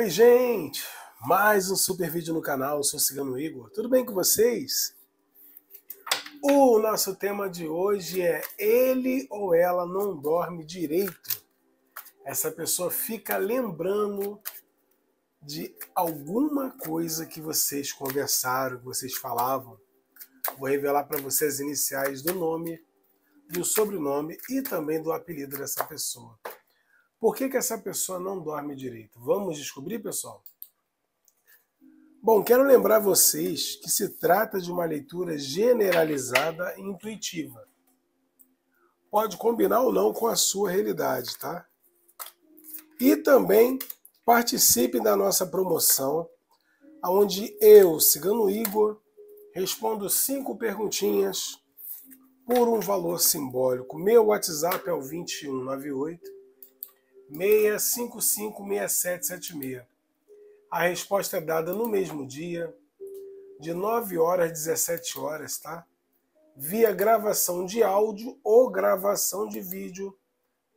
Oi, gente! Mais um super vídeo no canal, eu sou o Cigano Igor. Tudo bem com vocês? O nosso tema de hoje é Ele ou Ela não dorme direito. Essa pessoa fica lembrando de alguma coisa que vocês conversaram, que vocês falavam. Vou revelar para vocês as iniciais do nome, do sobrenome e também do apelido dessa pessoa. Por que, que essa pessoa não dorme direito? Vamos descobrir, pessoal? Bom, quero lembrar vocês que se trata de uma leitura generalizada e intuitiva. Pode combinar ou não com a sua realidade, tá? E também participe da nossa promoção, onde eu, Cigano Igor, respondo cinco perguntinhas por um valor simbólico. Meu WhatsApp é o 2198 6556776. A resposta é dada no mesmo dia, de 9 horas às 17 horas, tá? Via gravação de áudio ou gravação de vídeo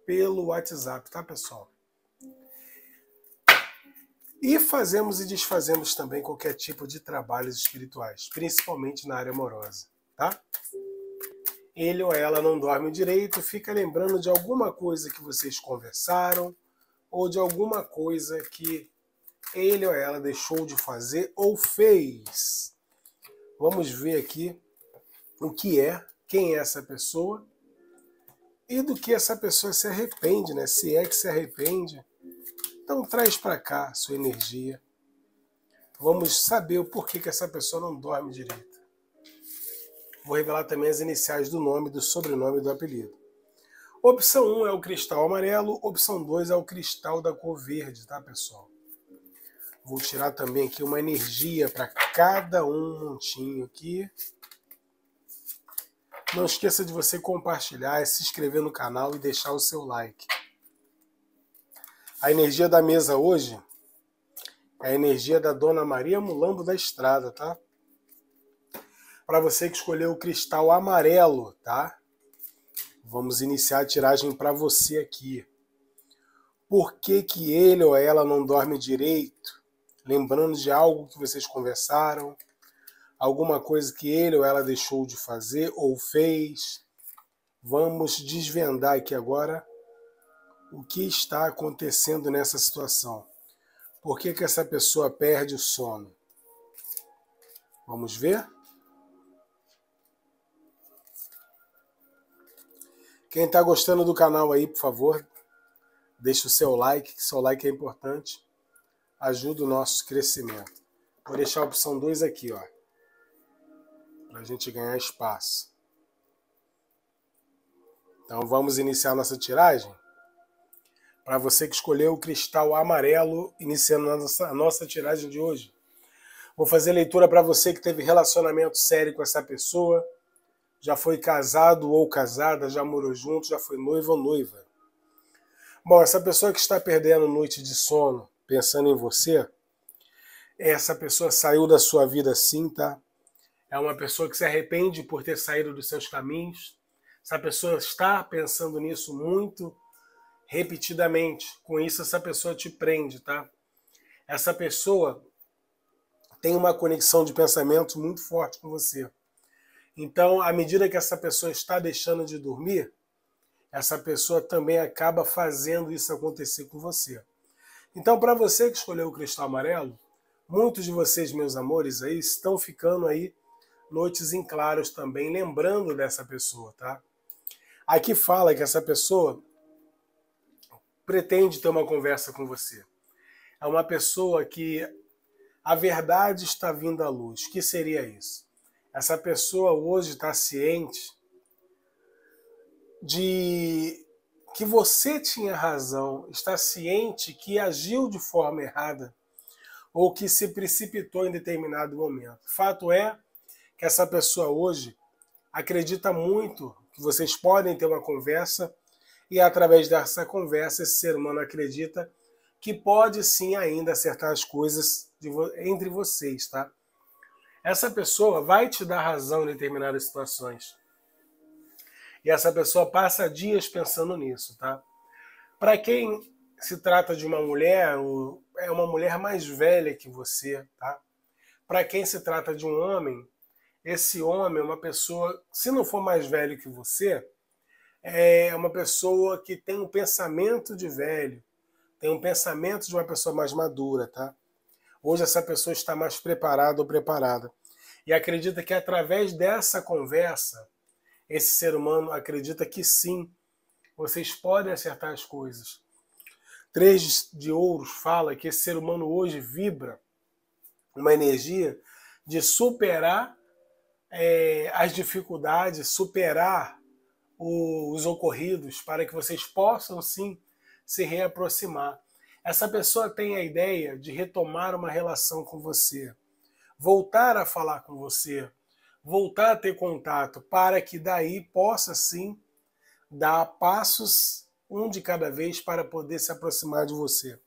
pelo WhatsApp, tá, pessoal? E fazemos e desfazemos também qualquer tipo de trabalhos espirituais, principalmente na área amorosa, tá? ele ou ela não dorme direito, fica lembrando de alguma coisa que vocês conversaram ou de alguma coisa que ele ou ela deixou de fazer ou fez. Vamos ver aqui o que é, quem é essa pessoa e do que essa pessoa se arrepende, né? Se é que se arrepende. Então traz para cá sua energia. Vamos saber o porquê que essa pessoa não dorme direito. Vou revelar também as iniciais do nome, do sobrenome e do apelido. Opção 1 é o cristal amarelo, opção 2 é o cristal da cor verde, tá, pessoal? Vou tirar também aqui uma energia para cada um montinho aqui. Não esqueça de você compartilhar, se inscrever no canal e deixar o seu like. A energia da mesa hoje é a energia da Dona Maria Mulambo da Estrada, tá? para você que escolheu o cristal amarelo, tá? Vamos iniciar a tiragem para você aqui. Por que, que ele ou ela não dorme direito? Lembrando de algo que vocês conversaram, alguma coisa que ele ou ela deixou de fazer ou fez. Vamos desvendar aqui agora o que está acontecendo nessa situação. Por que, que essa pessoa perde o sono? Vamos ver? Quem está gostando do canal aí, por favor, deixe o seu like, que seu like é importante. Ajuda o nosso crescimento. Vou deixar a opção 2 aqui, ó. Para a gente ganhar espaço. Então vamos iniciar nossa tiragem? Para você que escolheu o cristal amarelo, iniciando a nossa, a nossa tiragem de hoje. Vou fazer leitura para você que teve relacionamento sério com essa pessoa já foi casado ou casada, já morou junto, já foi noivo ou noiva. Bom, essa pessoa que está perdendo noite de sono pensando em você, essa pessoa saiu da sua vida sim, tá? É uma pessoa que se arrepende por ter saído dos seus caminhos. Essa pessoa está pensando nisso muito repetidamente. Com isso, essa pessoa te prende, tá? Essa pessoa tem uma conexão de pensamento muito forte com você. Então, à medida que essa pessoa está deixando de dormir, essa pessoa também acaba fazendo isso acontecer com você. Então, para você que escolheu o cristal amarelo, muitos de vocês, meus amores, aí estão ficando aí noites em claros também, lembrando dessa pessoa, tá? Aqui fala que essa pessoa pretende ter uma conversa com você. É uma pessoa que a verdade está vindo à luz. O que seria isso? Essa pessoa hoje está ciente de que você tinha razão, está ciente que agiu de forma errada ou que se precipitou em determinado momento. Fato é que essa pessoa hoje acredita muito que vocês podem ter uma conversa e através dessa conversa esse ser humano acredita que pode sim ainda acertar as coisas de, entre vocês, tá? essa pessoa vai te dar razão em determinadas situações. E essa pessoa passa dias pensando nisso, tá? Para quem se trata de uma mulher, é uma mulher mais velha que você, tá? Para quem se trata de um homem, esse homem é uma pessoa, se não for mais velho que você, é uma pessoa que tem um pensamento de velho, tem um pensamento de uma pessoa mais madura, tá? Hoje essa pessoa está mais preparada ou preparada. E acredita que através dessa conversa, esse ser humano acredita que sim, vocês podem acertar as coisas. Três de Ouros fala que esse ser humano hoje vibra uma energia de superar é, as dificuldades, superar os ocorridos, para que vocês possam sim se reaproximar. Essa pessoa tem a ideia de retomar uma relação com você, voltar a falar com você, voltar a ter contato, para que daí possa sim dar passos um de cada vez para poder se aproximar de você.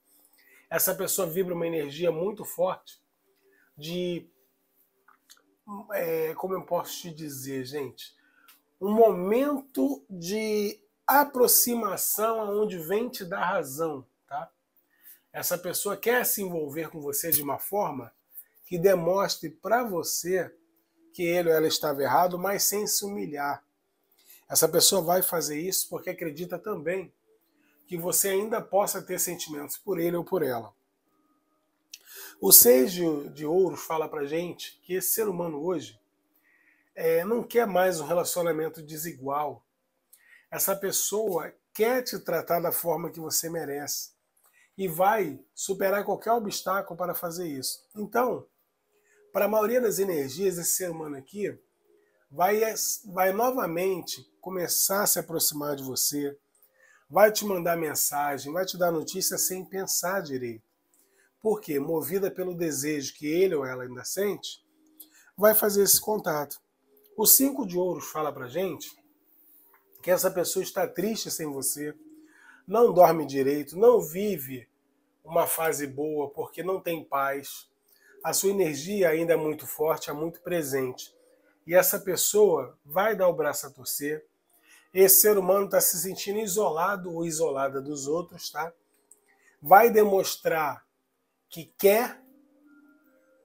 Essa pessoa vibra uma energia muito forte de. É, como eu posso te dizer, gente? Um momento de aproximação aonde vem te dar razão. Essa pessoa quer se envolver com você de uma forma que demonstre para você que ele ou ela estava errado, mas sem se humilhar. Essa pessoa vai fazer isso porque acredita também que você ainda possa ter sentimentos por ele ou por ela. O Seis de, Ouro Ouros fala para gente que esse ser humano hoje é, não quer mais um relacionamento desigual. Essa pessoa quer te tratar da forma que você merece e vai superar qualquer obstáculo para fazer isso. Então, para a maioria das energias, esse ser humano aqui vai, vai novamente começar a se aproximar de você, vai te mandar mensagem, vai te dar notícia sem pensar direito. Porque, movida pelo desejo que ele ou ela ainda sente, vai fazer esse contato. O cinco de ouros fala para gente que essa pessoa está triste sem você, não dorme direito, não vive uma fase boa porque não tem paz. A sua energia ainda é muito forte, é muito presente. E essa pessoa vai dar o braço a torcer. Esse ser humano está se sentindo isolado ou isolada dos outros, tá? Vai demonstrar que quer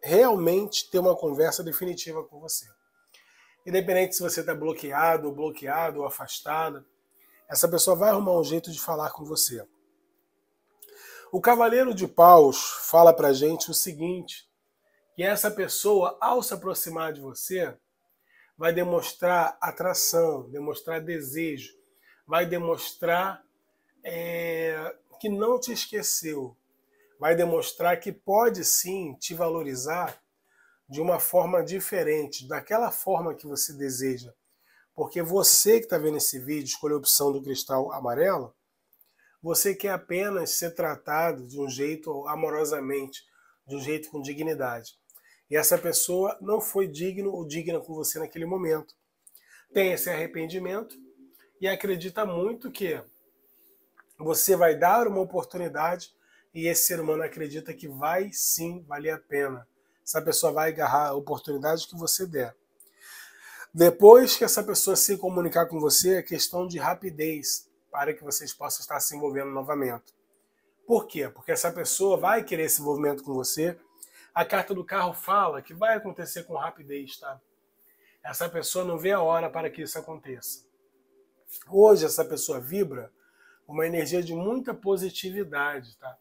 realmente ter uma conversa definitiva com você. Independente se você está bloqueado, ou bloqueado ou afastado, essa pessoa vai arrumar um jeito de falar com você. O Cavaleiro de Paus fala para gente o seguinte: que essa pessoa, ao se aproximar de você, vai demonstrar atração, demonstrar desejo, vai demonstrar é, que não te esqueceu, vai demonstrar que pode sim te valorizar de uma forma diferente, daquela forma que você deseja, porque você que está vendo esse vídeo, escolheu a opção do cristal amarelo, você quer apenas ser tratado de um jeito amorosamente, de um jeito com dignidade. E essa pessoa não foi digno ou digna com você naquele momento. Tem esse arrependimento e acredita muito que você vai dar uma oportunidade e esse ser humano acredita que vai sim valer a pena. Essa pessoa vai agarrar a oportunidade que você der. Depois que essa pessoa se comunicar com você, é questão de rapidez para que vocês possam estar se envolvendo novamente. Por quê? Porque essa pessoa vai querer esse envolvimento com você. A carta do carro fala que vai acontecer com rapidez, tá? Essa pessoa não vê a hora para que isso aconteça. Hoje essa pessoa vibra uma energia de muita positividade, tá?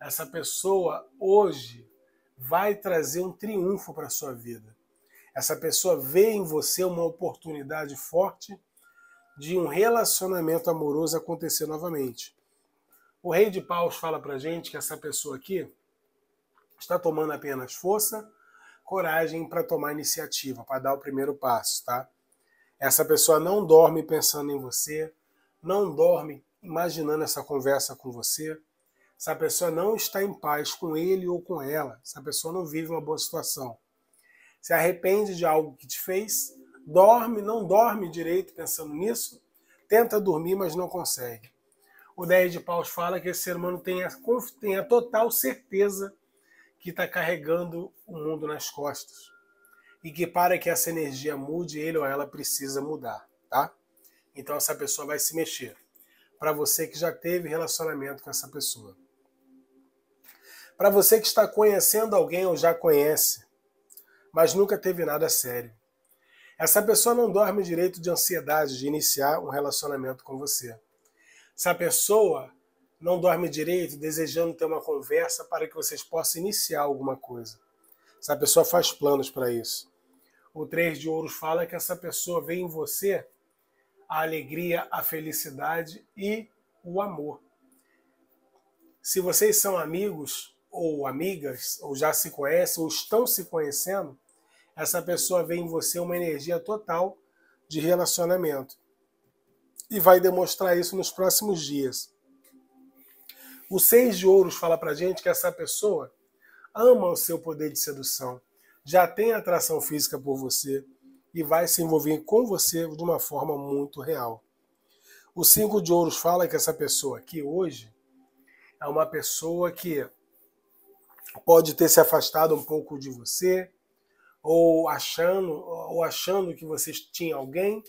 Essa pessoa hoje vai trazer um triunfo para sua vida. Essa pessoa vê em você uma oportunidade forte de um relacionamento amoroso acontecer novamente. O rei de paus fala pra gente que essa pessoa aqui está tomando apenas força, coragem para tomar iniciativa, para dar o primeiro passo, tá? Essa pessoa não dorme pensando em você, não dorme imaginando essa conversa com você. Essa pessoa não está em paz com ele ou com ela. Essa pessoa não vive uma boa situação se arrepende de algo que te fez, dorme, não dorme direito pensando nisso, tenta dormir, mas não consegue. O 10 de Paus fala que esse ser humano tem a, tem a total certeza que está carregando o mundo nas costas e que para que essa energia mude, ele ou ela precisa mudar, tá? Então essa pessoa vai se mexer. Para você que já teve relacionamento com essa pessoa. Para você que está conhecendo alguém ou já conhece, mas nunca teve nada sério. Essa pessoa não dorme direito de ansiedade de iniciar um relacionamento com você. Essa pessoa não dorme direito desejando ter uma conversa para que vocês possam iniciar alguma coisa. Essa pessoa faz planos para isso. O Três de Ouros fala que essa pessoa vê em você a alegria, a felicidade e o amor. Se vocês são amigos, ou amigas, ou já se conhecem, ou estão se conhecendo, essa pessoa vê em você uma energia total de relacionamento. E vai demonstrar isso nos próximos dias. O Seis de Ouros fala pra gente que essa pessoa ama o seu poder de sedução, já tem atração física por você e vai se envolver com você de uma forma muito real. O Cinco de Ouros fala que essa pessoa que hoje é uma pessoa que pode ter se afastado um pouco de você, ou achando, ou achando que você tinha alguém,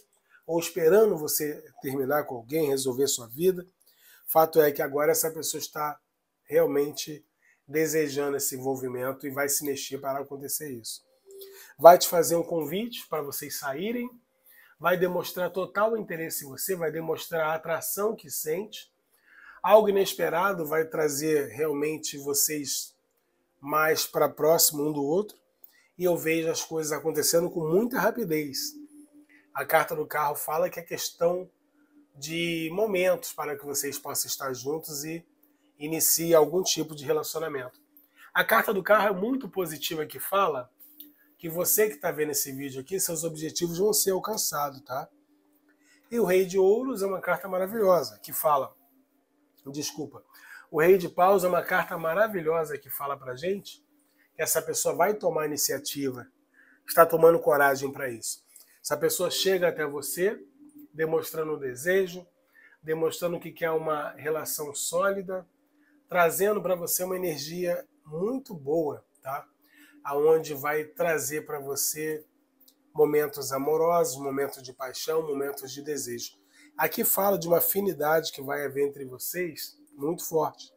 ou esperando você terminar com alguém, resolver sua vida. Fato é que agora essa pessoa está realmente desejando esse envolvimento e vai se mexer para acontecer isso. Vai te fazer um convite para vocês saírem, vai demonstrar total interesse em você, vai demonstrar a atração que sente. Algo inesperado vai trazer realmente vocês mais para próximo um do outro, e eu vejo as coisas acontecendo com muita rapidez. A carta do carro fala que é questão de momentos para que vocês possam estar juntos e inicie algum tipo de relacionamento. A carta do carro é muito positiva que fala que você que está vendo esse vídeo aqui, seus objetivos vão ser alcançados, tá? E o Rei de Ouros é uma carta maravilhosa que fala, desculpa, o Rei de Paus é uma carta maravilhosa que fala para gente que essa pessoa vai tomar iniciativa, está tomando coragem para isso. Essa pessoa chega até você, demonstrando o desejo, demonstrando que quer uma relação sólida, trazendo para você uma energia muito boa, tá? Aonde vai trazer para você momentos amorosos, momentos de paixão, momentos de desejo. Aqui fala de uma afinidade que vai haver entre vocês muito forte.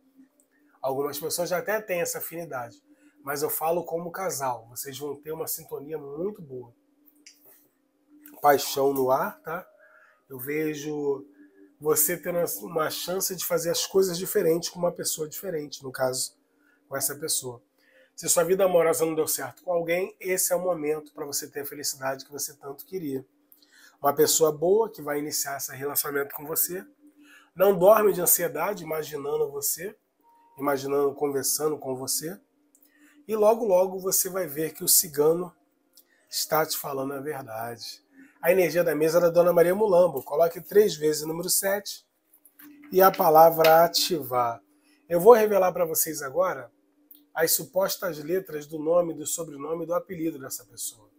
Algumas pessoas já até têm essa afinidade, mas eu falo como casal, vocês vão ter uma sintonia muito boa. Paixão no ar, tá? Eu vejo você tendo uma chance de fazer as coisas diferentes com uma pessoa diferente, no caso, com essa pessoa. Se sua vida amorosa não deu certo com alguém, esse é o momento para você ter a felicidade que você tanto queria. Uma pessoa boa que vai iniciar esse relacionamento com você não dorme de ansiedade imaginando você, imaginando conversando com você. E logo, logo você vai ver que o cigano está te falando a verdade. A energia da mesa é da Dona Maria Mulambo. Coloque três vezes o número 7 e a palavra ativar. Eu vou revelar para vocês agora as supostas letras do nome, do sobrenome e do apelido dessa pessoa.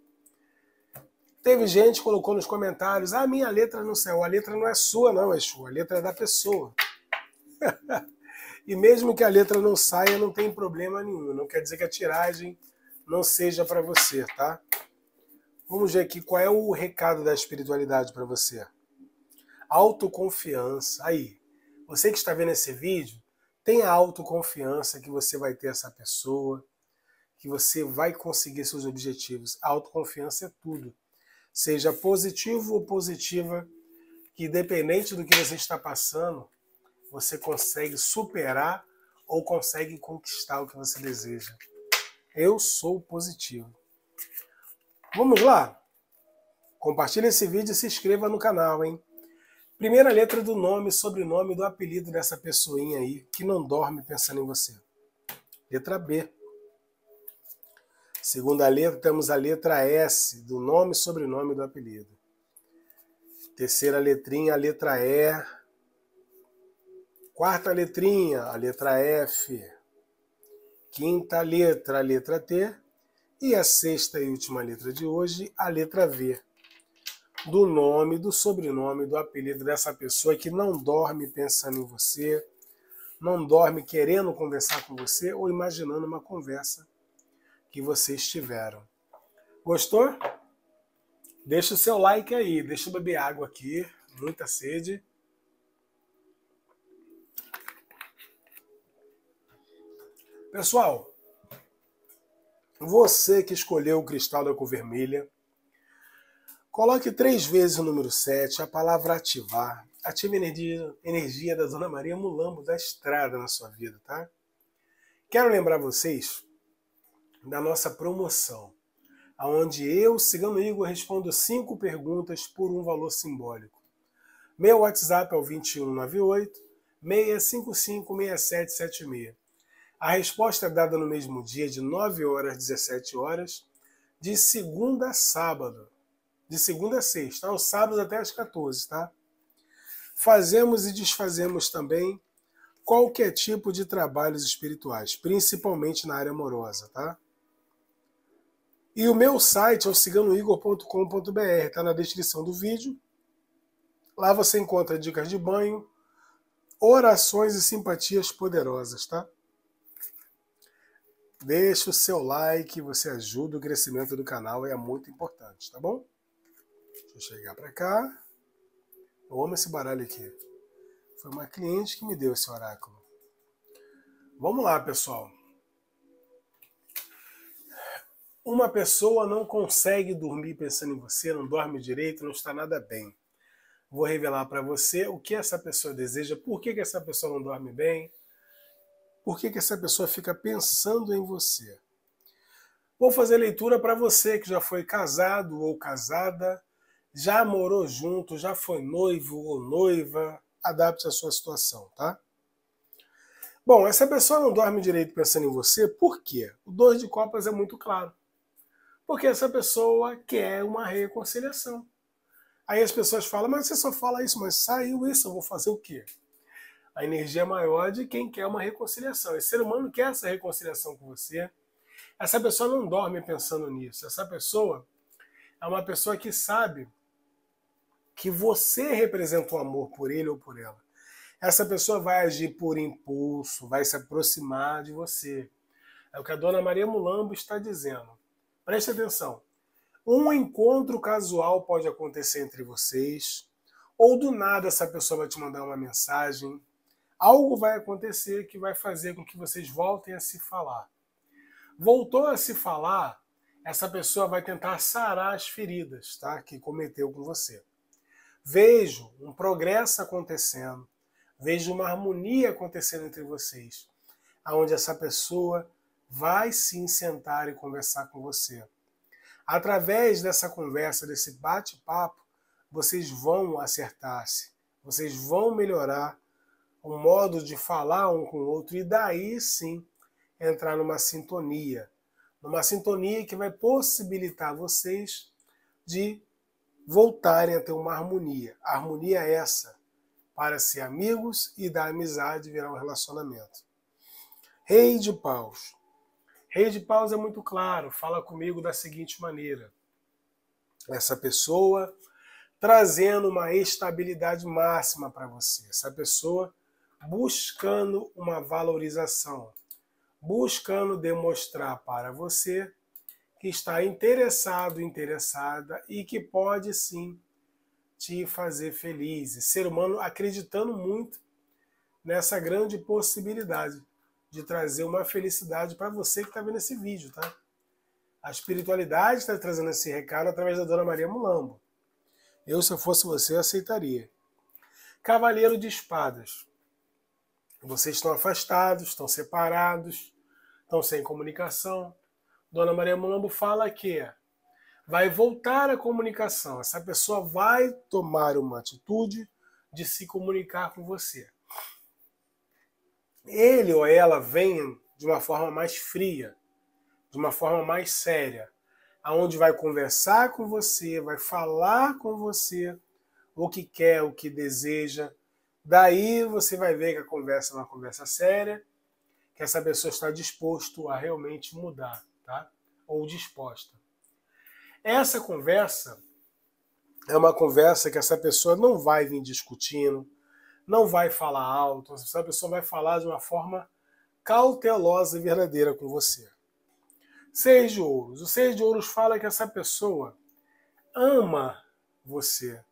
Teve gente que colocou nos comentários: a ah, minha letra no céu, a letra não é sua, não, é sua, a letra é da pessoa. e mesmo que a letra não saia, não tem problema nenhum. Não quer dizer que a tiragem não seja para você, tá? Vamos ver aqui qual é o recado da espiritualidade para você. Autoconfiança. Aí, você que está vendo esse vídeo, tenha autoconfiança que você vai ter essa pessoa, que você vai conseguir seus objetivos. A autoconfiança é tudo seja positivo ou positiva, que independente do que você está passando, você consegue superar ou consegue conquistar o que você deseja. Eu sou positivo. Vamos lá? Compartilhe esse vídeo e se inscreva no canal, hein? Primeira letra do nome, sobrenome, do apelido dessa pessoinha aí que não dorme pensando em você. Letra B. Segunda letra, temos a letra S, do nome e sobrenome do apelido. Terceira letrinha, a letra E. Quarta letrinha, a letra F. Quinta letra, a letra T. E a sexta e última letra de hoje, a letra V. Do nome, do sobrenome, do apelido dessa pessoa que não dorme pensando em você, não dorme querendo conversar com você ou imaginando uma conversa que vocês tiveram. Gostou? Deixa o seu like aí, deixa eu beber água aqui, muita sede. Pessoal, você que escolheu o cristal da cor vermelha, coloque três vezes o número 7, a palavra ativar. Ative a energia, energia da Dona Maria Mulambo da Estrada na sua vida, tá? Quero lembrar vocês da nossa promoção, aonde eu, Cigano Igor, respondo cinco perguntas por um valor simbólico. Meu WhatsApp é o 2198 655 6776. A resposta é dada no mesmo dia, de 9 horas às 17 horas, de segunda a sábado. De segunda a sexta, aos sábados até às 14, tá? Fazemos e desfazemos também qualquer tipo de trabalhos espirituais, principalmente na área amorosa, tá? E o meu site é o ciganoigor.com.br, está na descrição do vídeo. Lá você encontra dicas de banho, orações e simpatias poderosas, tá? Deixa o seu like, você ajuda o crescimento do canal, e é muito importante, tá bom? Deixa eu chegar para cá. Eu amo esse baralho aqui. Foi uma cliente que me deu esse oráculo. Vamos lá, pessoal. Uma pessoa não consegue dormir pensando em você, não dorme direito, não está nada bem. Vou revelar para você o que essa pessoa deseja, por que, que essa pessoa não dorme bem, por que, que essa pessoa fica pensando em você. Vou fazer leitura para você que já foi casado ou casada, já morou junto, já foi noivo ou noiva, adapte a sua situação, tá? Bom, essa pessoa não dorme direito pensando em você, por quê? O dois de copas é muito claro. Porque essa pessoa quer uma reconciliação. Aí as pessoas falam, mas você só fala isso, mas saiu isso, eu vou fazer o quê? A energia maior de quem quer uma reconciliação. Esse ser humano quer essa reconciliação com você. Essa pessoa não dorme pensando nisso. Essa pessoa é uma pessoa que sabe que você representa o um amor por ele ou por ela. Essa pessoa vai agir por impulso, vai se aproximar de você. É o que a dona Maria Mulambo está dizendo. Preste atenção. Um encontro casual pode acontecer entre vocês, ou do nada essa pessoa vai te mandar uma mensagem. Algo vai acontecer que vai fazer com que vocês voltem a se falar. Voltou a se falar, essa pessoa vai tentar sarar as feridas tá? que cometeu com você. Vejo um progresso acontecendo, vejo uma harmonia acontecendo entre vocês, aonde essa pessoa vai sim sentar e conversar com você. Através dessa conversa, desse bate-papo, vocês vão acertar-se, vocês vão melhorar o modo de falar um com o outro e daí sim entrar numa sintonia, numa sintonia que vai possibilitar vocês de voltarem a ter uma harmonia. A harmonia é essa para ser amigos e da amizade virar um relacionamento. Rei de Paus. Rei de paus é muito claro, fala comigo da seguinte maneira: essa pessoa trazendo uma estabilidade máxima para você, essa pessoa buscando uma valorização, buscando demonstrar para você que está interessado, interessada e que pode sim te fazer feliz. Ser humano acreditando muito nessa grande possibilidade de trazer uma felicidade para você que está vendo esse vídeo, tá? A espiritualidade está trazendo esse recado através da Dona Maria Mulambo. Eu, se eu fosse você, eu aceitaria. Cavaleiro de Espadas. Vocês estão afastados, estão separados, estão sem comunicação. Dona Maria Mulambo fala que vai voltar a comunicação. Essa pessoa vai tomar uma atitude de se comunicar com você ele ou ela vem de uma forma mais fria, de uma forma mais séria, aonde vai conversar com você, vai falar com você o que quer, o que deseja. Daí você vai ver que a conversa é uma conversa séria, que essa pessoa está disposto a realmente mudar, tá? Ou disposta. Essa conversa é uma conversa que essa pessoa não vai vir discutindo, não vai falar alto, a pessoa vai falar de uma forma cautelosa e verdadeira com você. Seis de ouros. O seis de ouros fala que essa pessoa ama você,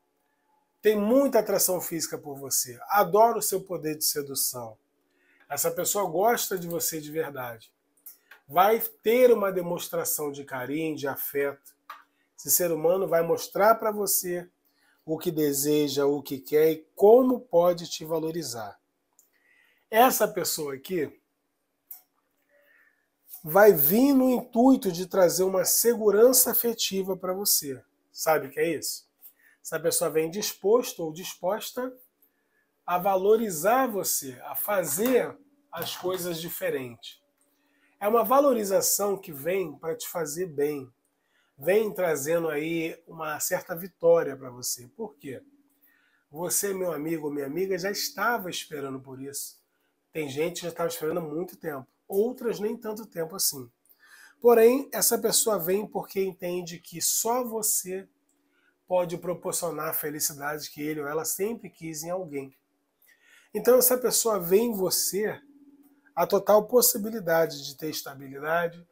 tem muita atração física por você, adora o seu poder de sedução. Essa pessoa gosta de você de verdade. Vai ter uma demonstração de carinho, de afeto. Esse ser humano vai mostrar para você o que deseja, o que quer e como pode te valorizar. Essa pessoa aqui vai vir no intuito de trazer uma segurança afetiva para você. Sabe o que é isso? Essa pessoa vem disposto ou disposta a valorizar você, a fazer as coisas diferentes. É uma valorização que vem para te fazer bem, vem trazendo aí uma certa vitória para você. Por quê? Você, meu amigo ou minha amiga, já estava esperando por isso. Tem gente que já estava esperando há muito tempo, outras nem tanto tempo assim. Porém, essa pessoa vem porque entende que só você pode proporcionar a felicidade que ele ou ela sempre quis em alguém. Então, essa pessoa vem em você a total possibilidade de ter estabilidade,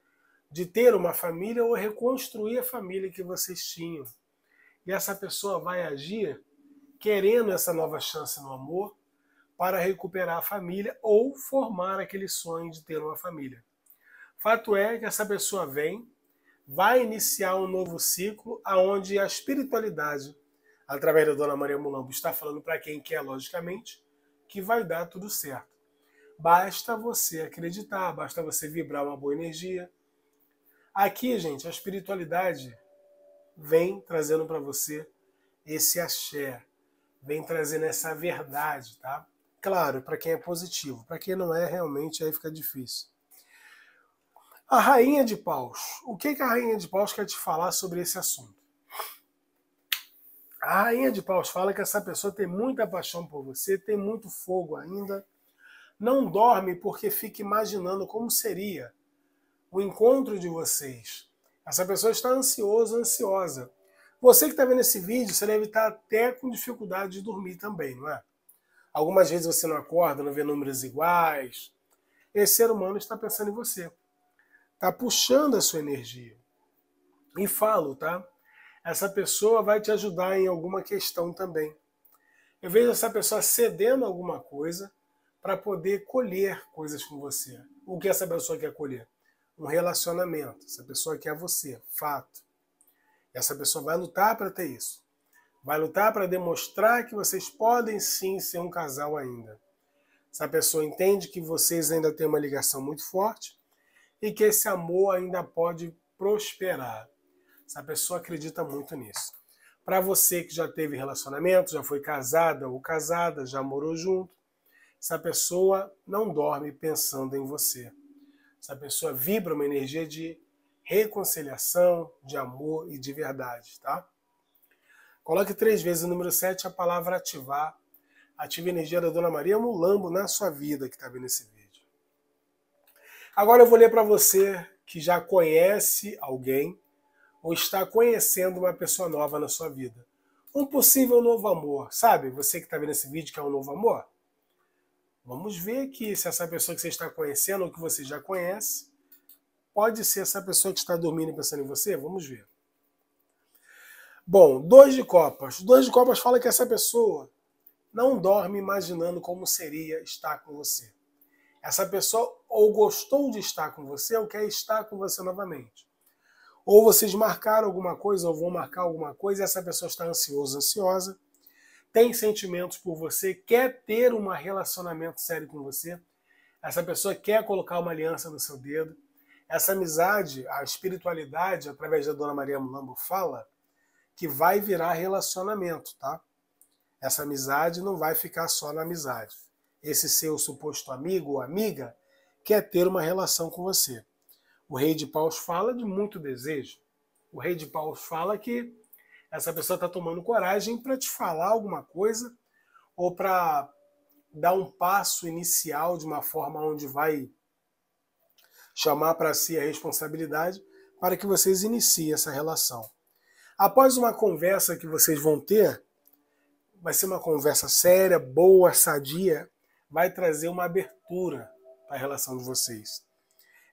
de ter uma família ou reconstruir a família que vocês tinham. E essa pessoa vai agir querendo essa nova chance no amor para recuperar a família ou formar aquele sonho de ter uma família. Fato é que essa pessoa vem, vai iniciar um novo ciclo aonde a espiritualidade, através da Dona Maria Mulambo, está falando para quem quer, logicamente, que vai dar tudo certo. Basta você acreditar, basta você vibrar uma boa energia, Aqui, gente, a espiritualidade vem trazendo para você esse axé, vem trazendo essa verdade, tá? Claro, para quem é positivo, para quem não é, realmente aí fica difícil. A rainha de paus. O que, que a rainha de paus quer te falar sobre esse assunto? A rainha de paus fala que essa pessoa tem muita paixão por você, tem muito fogo ainda, não dorme porque fica imaginando como seria o encontro de vocês. Essa pessoa está ansiosa, ansiosa. Você que está vendo esse vídeo, você deve estar tá até com dificuldade de dormir também, não é? Algumas vezes você não acorda, não vê números iguais. Esse ser humano está pensando em você. Está puxando a sua energia. E falo, tá? Essa pessoa vai te ajudar em alguma questão também. Eu vejo essa pessoa cedendo alguma coisa para poder colher coisas com você. O que essa pessoa quer colher? um relacionamento. Essa pessoa quer você, fato. Essa pessoa vai lutar para ter isso. Vai lutar para demonstrar que vocês podem sim ser um casal ainda. Essa pessoa entende que vocês ainda têm uma ligação muito forte e que esse amor ainda pode prosperar. Essa pessoa acredita muito nisso. Para você que já teve relacionamento, já foi casada ou casada, já morou junto, essa pessoa não dorme pensando em você. Essa pessoa vibra uma energia de reconciliação, de amor e de verdade, tá? Coloque três vezes o número 7 a palavra ativar. Ative a energia da Dona Maria Mulambo na sua vida que está vendo esse vídeo. Agora eu vou ler para você que já conhece alguém ou está conhecendo uma pessoa nova na sua vida. Um possível novo amor, sabe? Você que está vendo esse vídeo que é um novo amor, Vamos ver aqui se essa pessoa que você está conhecendo ou que você já conhece pode ser essa pessoa que está dormindo e pensando em você. Vamos ver. Bom, dois de copas. Dois de copas fala que essa pessoa não dorme imaginando como seria estar com você. Essa pessoa ou gostou de estar com você ou quer estar com você novamente. Ou vocês marcaram alguma coisa ou vão marcar alguma coisa e essa pessoa está ansiosa, ansiosa tem sentimentos por você, quer ter um relacionamento sério com você, essa pessoa quer colocar uma aliança no seu dedo. Essa amizade, a espiritualidade, através da Dona Maria Mulambo fala, que vai virar relacionamento, tá? Essa amizade não vai ficar só na amizade. Esse seu suposto amigo ou amiga quer ter uma relação com você. O rei de paus fala de muito desejo. O rei de paus fala que essa pessoa está tomando coragem para te falar alguma coisa ou para dar um passo inicial de uma forma onde vai chamar para si a responsabilidade para que vocês iniciem essa relação. Após uma conversa que vocês vão ter, vai ser uma conversa séria, boa, sadia, vai trazer uma abertura para a relação de vocês.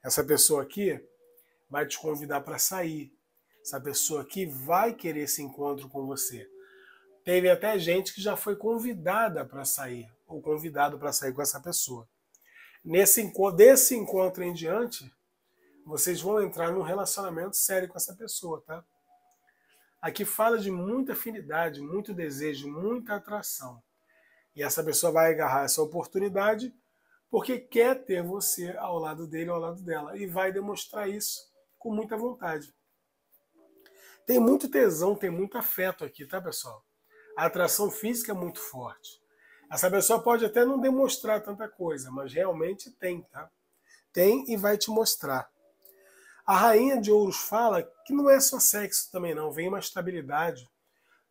Essa pessoa aqui vai te convidar para sair, essa pessoa aqui vai querer esse encontro com você. Teve até gente que já foi convidada para sair, ou convidado para sair com essa pessoa. Nesse desse encontro em diante, vocês vão entrar num relacionamento sério com essa pessoa, tá? Aqui fala de muita afinidade, muito desejo, muita atração. E essa pessoa vai agarrar essa oportunidade porque quer ter você ao lado dele, ao lado dela, e vai demonstrar isso com muita vontade. Tem muito tesão, tem muito afeto aqui, tá, pessoal? A atração física é muito forte. Essa pessoa pode até não demonstrar tanta coisa, mas realmente tem, tá? Tem e vai te mostrar. A rainha de ouros fala que não é só sexo também não, vem uma estabilidade,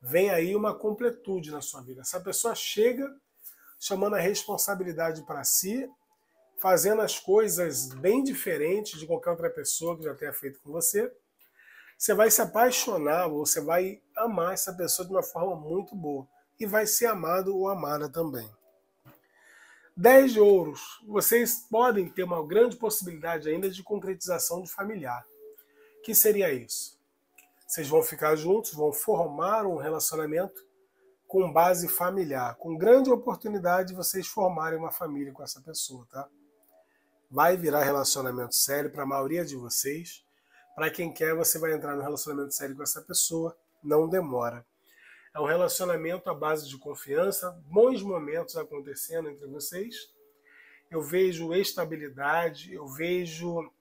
vem aí uma completude na sua vida. Essa pessoa chega chamando a responsabilidade para si, fazendo as coisas bem diferentes de qualquer outra pessoa que já tenha feito com você você vai se apaixonar, você vai amar essa pessoa de uma forma muito boa. E vai ser amado ou amada também. 10 de ouros. Vocês podem ter uma grande possibilidade ainda de concretização de familiar. que seria isso? Vocês vão ficar juntos, vão formar um relacionamento com base familiar, com grande oportunidade de vocês formarem uma família com essa pessoa, tá? Vai virar relacionamento sério para a maioria de vocês para quem quer, você vai entrar no relacionamento sério com essa pessoa, não demora. É um relacionamento à base de confiança, bons momentos acontecendo entre vocês. Eu vejo estabilidade, eu vejo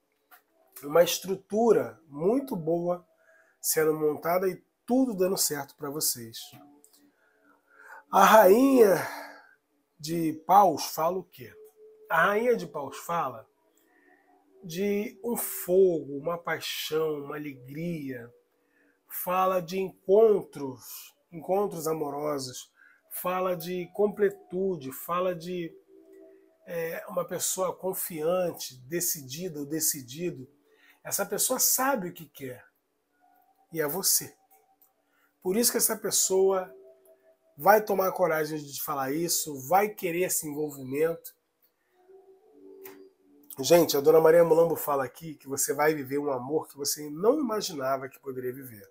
uma estrutura muito boa sendo montada e tudo dando certo para vocês. A rainha de paus fala o quê? A rainha de paus fala de um fogo, uma paixão, uma alegria. Fala de encontros, encontros amorosos. Fala de completude, fala de é, uma pessoa confiante, decidida ou decidido. Essa pessoa sabe o que quer e é você. Por isso que essa pessoa vai tomar coragem de falar isso, vai querer esse envolvimento Gente, a Dona Maria Mulambo fala aqui que você vai viver um amor que você não imaginava que poderia viver.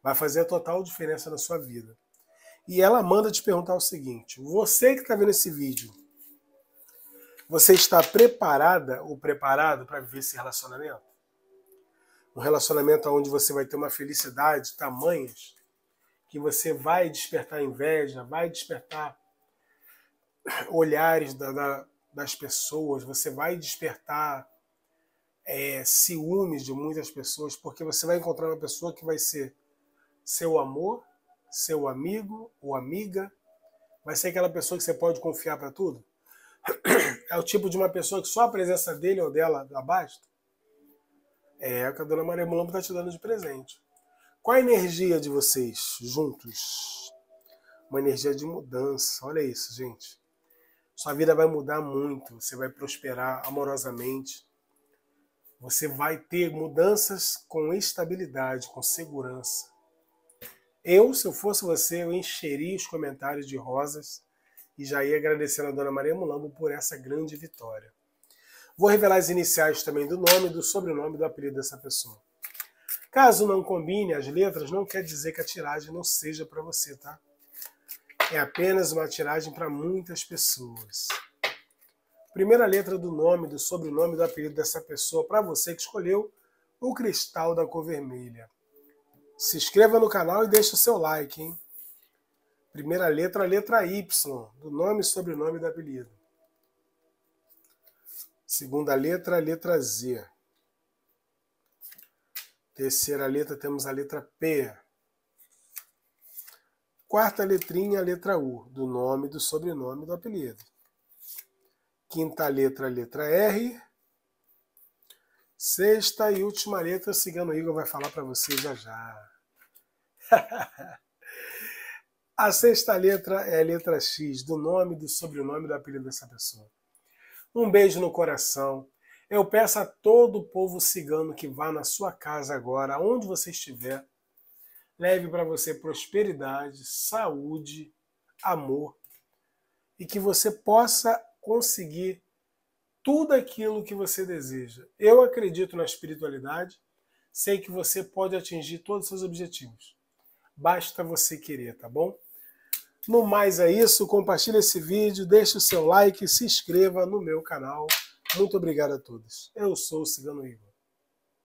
Vai fazer a total diferença na sua vida. E ela manda te perguntar o seguinte: você que está vendo esse vídeo, você está preparada ou preparado para viver esse relacionamento? Um relacionamento onde você vai ter uma felicidade tamanhos que você vai despertar inveja, vai despertar olhares da, da das pessoas, você vai despertar é, ciúmes de muitas pessoas, porque você vai encontrar uma pessoa que vai ser seu amor, seu amigo ou amiga, vai ser aquela pessoa que você pode confiar para tudo. É o tipo de uma pessoa que só a presença dele ou dela abaixo. É, é o que a dona Maria Mulambo está te dando de presente. Qual a energia de vocês juntos? Uma energia de mudança. Olha isso, gente. Sua vida vai mudar muito, você vai prosperar amorosamente. Você vai ter mudanças com estabilidade, com segurança. Eu, se eu fosse você, eu encheria os comentários de rosas e já ia agradecer a Dona Maria Mulambo por essa grande vitória. Vou revelar as iniciais também do nome, do sobrenome, do apelido dessa pessoa. Caso não combine as letras, não quer dizer que a tiragem não seja para você, tá? é apenas uma tiragem para muitas pessoas. Primeira letra do nome, do sobrenome, do apelido dessa pessoa, para você que escolheu o cristal da cor vermelha. Se inscreva no canal e deixe o seu like, hein? Primeira letra, letra Y, do nome, sobrenome e do apelido. Segunda letra, letra Z. Terceira letra, temos a letra P. Quarta letrinha, letra U, do nome, do sobrenome, do apelido. Quinta letra, letra R. Sexta e última letra, o Cigano Igor vai falar para vocês já já. a sexta letra é a letra X, do nome, do sobrenome, do apelido dessa pessoa. Um beijo no coração. Eu peço a todo o povo cigano que vá na sua casa agora, aonde você estiver, leve para você prosperidade, saúde, amor e que você possa conseguir tudo aquilo que você deseja. Eu acredito na espiritualidade, sei que você pode atingir todos os seus objetivos. Basta você querer, tá bom? No mais é isso, compartilhe esse vídeo, deixe o seu like, se inscreva no meu canal. Muito obrigado a todos. Eu sou o Cigano Igor.